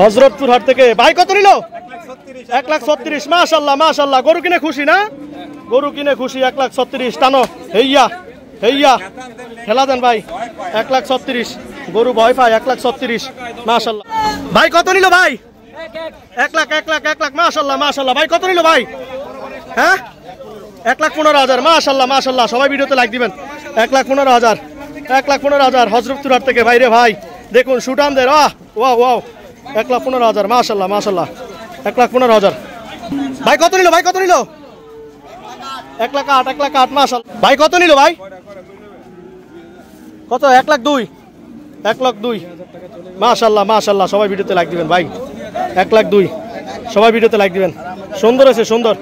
হজরতপুর হাট থেকে ভাই কত নিল এক লাখ ছত্রিশ মাশাল্লাহ মাশাল্লাহ গরু কিনে খুশি না গরু কিনে খুশি এক লাখ ছত্রিশ টানো হেইয়া হেইয়া খেলা দেন ভাই এক লাখ ছত্রিশ গরু ভয় পায় এক লাখ ছত্রিশ মাশাল্লাহ ভাই কত নিল ভাই এক লাখ এক লাখ এক লাখ মাশাল্লাহ মাশাল্লাহ ভাই কত নিল ভাই হ্যাঁ এক লাখ পনেরো হাজার মাশাল্লাহ মাশাল্লাহ সবাই ভিডিওতে লাইক দিবেন এক লাখ পনেরো হাজার এক লাখ পনেরো হাজার হজরতপুর হাট থেকে ভাই রে ভাই দেখুন সুটানদের ও ওয়া ও এক লাখ পনেরো হাজার মাশাল্লাহ মাশাল্লাহ এক লাখ পনেরো হাজার ভাই কত নিল ভাই কত নিল এক লাখ আট এক লাখ আট মাশাল ভাই কত নিল ভাই কত এক লাখ দুই এক লাখ দুই মাশাল্লাহ মাশাল্লাহ সবাই ভিডিওতে লাইক দিবেন ভাই এক লাখ দুই সবাই ভিডিওতে লাইক দিবেন সুন্দর আছে সুন্দর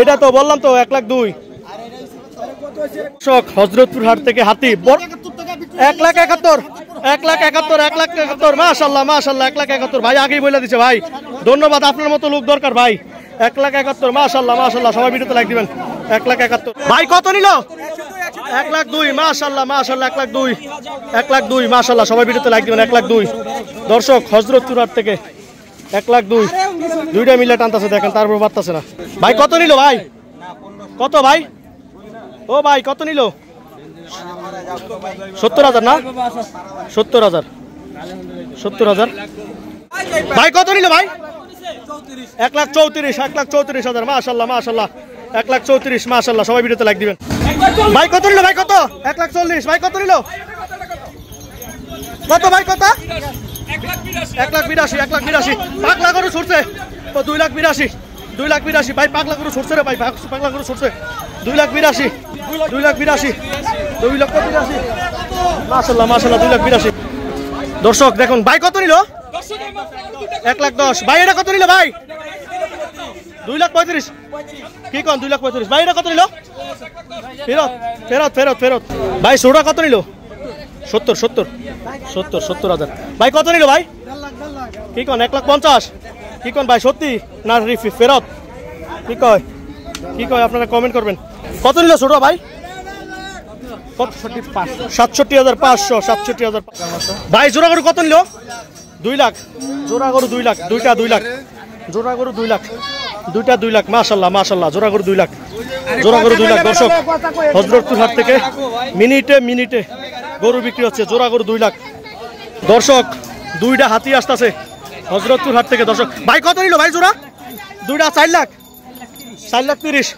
এটা তো বললাম তো এক লাখ দুই হজরতপুর হাট থেকে হাতি এক লাখ একাত্তর এক লাখ একাত্তর এক লাখ একাত্তর মাশাল্লাহ মাশাল্লাহ এক লাখ একাত্তর ভাই আগেই বলে দিচ্ছে ভাই ধন্যবাদ আপনার মতো লোক দরকার ভাই এক লাখ একাত্তর মাশাল্লাহ মাশাল্লাহ সবাই ভিডিওতে লাইক দিবেন এক লাখ একাত্তর ভাই কত নিল এক লাখ দুই মাশাল্লাহ মাশাল্লাহ এক লাখ দুই এক লাখ দুই মাশাল্লাহ সবাই ভিডিওতে লাইক দিবেন এক লাখ দুই দর্শক হজরত চুরার থেকে এক লাখ দুই দুইটা মিলে টানতেছে দেখেন তারপর বাড়তেছে না ভাই কত নিল ভাই কত ভাই ও ভাই কত নিল সত্তর হাজার না সত্তর হাজার সত্তর হাজার ভাই কত নিল ভাই এক লাখ চৌত্রিশ এক লাখ চৌত্রিশ হাজার মাশাল্লাহ মাশাল্লাহ এক লাখ চৌত্রিশ মাশাল্লাহ সবাই ভিডিওতে লাইক দিবেন ভাই কত নিল ভাই কত এক লাখ চল্লিশ ভাই কত নিল কত ভাই কত এক লাখ বিরাশি এক লাখ বিরাশি পাঁচ লাখ করে ছুটছে তো দুই লাখ বিরাশি দুই লাখ বিরাশি ভাই পাঁচ লাখ করে ছুটছে রে ভাই পাঁচ লাখ করে ছুটছে দুই লাখ বিরাশি দুই লাখ বিরাশি দুই বিরাশি দুই লাখ বিরাশি দর্শক দেখুন ভাই কত নিল এক লাখ দশ ভাই এটা কত নিল ভাই দুই লাখ পঁয়ত্রিশ কি কন দুই লাখ পঁয়ত্রিশ ভাই এটা কত নিল ফেরত ফেরত ফেরত ফেরত ভাই সোডা কত নিল সত্তর সত্তর সত্তর সত্তর হাজার ভাই কত নিল ভাই কি কন এক লাখ পঞ্চাশ কি কন ভাই সত্যি না ফেরত কি কয় কি কয় আপনারা কমেন্ট করবেন কত নিল ছোট ভাই ভাই জোড়া গরু কত নিল দুই লাখ জোড়া গরু দুই লাখ দুইটা দুই লাখ জোড়া গরু দুই লাখ দুইটা দুই লাখ মাসাল্লাহ মাসাল্লাহ জোড়া গরু দুই লাখ জোড়া গরু দুই লাখ দর্শক হজরতপুর হাট থেকে মিনিটে মিনিটে গরু বিক্রি হচ্ছে জোড়া গরু দুই লাখ দর্শক দুইটা হাতি আসতেছে হজরতপুর হাট থেকে দর্শক ভাই কত নিল ভাই জোড়া দুইটা চার লাখ চার লাখ তিরিশ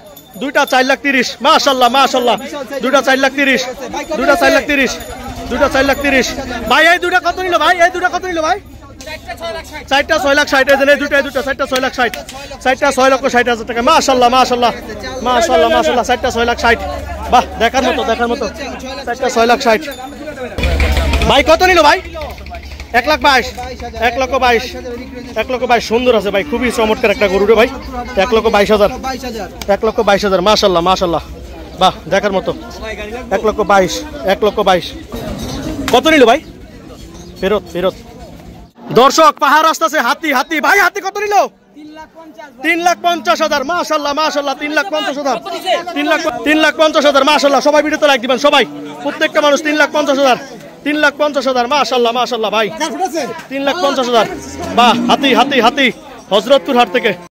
দুইটা চার লাখ তিরিশ মাশাল্লাহ মাশাল্লাহ দুইটা চার লাখ তিরিশ দুইটা চার লাখ তিরিশ দুইটা চার লাখ তিরিশ ভাই এই দুইটা কত নিল ভাই এই দুইটা কত নিল ভাই চারটা ছয় লাখ ষাট হাজার দুইটা দুটা চারটা ছয় লাখ ষাট চারটা ছয় লক্ষ ষাট হাজার টাকা মাশাল্লাহ মাশাল্লাহ মাশাল্লাহ মাশাল্লাহ চারটা ছয় লাখ ষাট বাহ দেখার মতো দেখার মতো চারটা ছয় লাখ ষাট ভাই কত নিল ভাই এক লাখ বাইশ এক লক্ষ বাইশ এক লক্ষ বাইশ সুন্দর আছে ভাই খুবই চমৎকার একটা গরু রে ভাই এক লক্ষ বাইশ হাজার এক লক্ষ বাইশ হাজার মাশাল্লাহ মাশাল্লাহ বাহ দেখার মতো এক লক্ষ বাইশ এক লক্ষ বাইশ কত নিল ভাই ফেরত ফেরত দর্শক পাহাড় আসতেছে হাতি হাতি ভাই হাতি কত নিল তিন লাখ পঞ্চাশ হাজার মাশাল্লাহ মাশাল্লাহ তিন লাখ পঞ্চাশ হাজার তিন লাখ তিন লাখ পঞ্চাশ হাজার মাশাল্লাহ সবাই ভিডিওতে লাইক দিবেন সবাই প্রত্যেকটা মানুষ তিন লাখ পঞ্চাশ হাজার তিন লাখ পঞ্চাশ হাজার মা আশাল্লাহ ভাই তিন লাখ পঞ্চাশ হাজার বা হাতি হাতি হাতি হজরতপুর হাট থেকে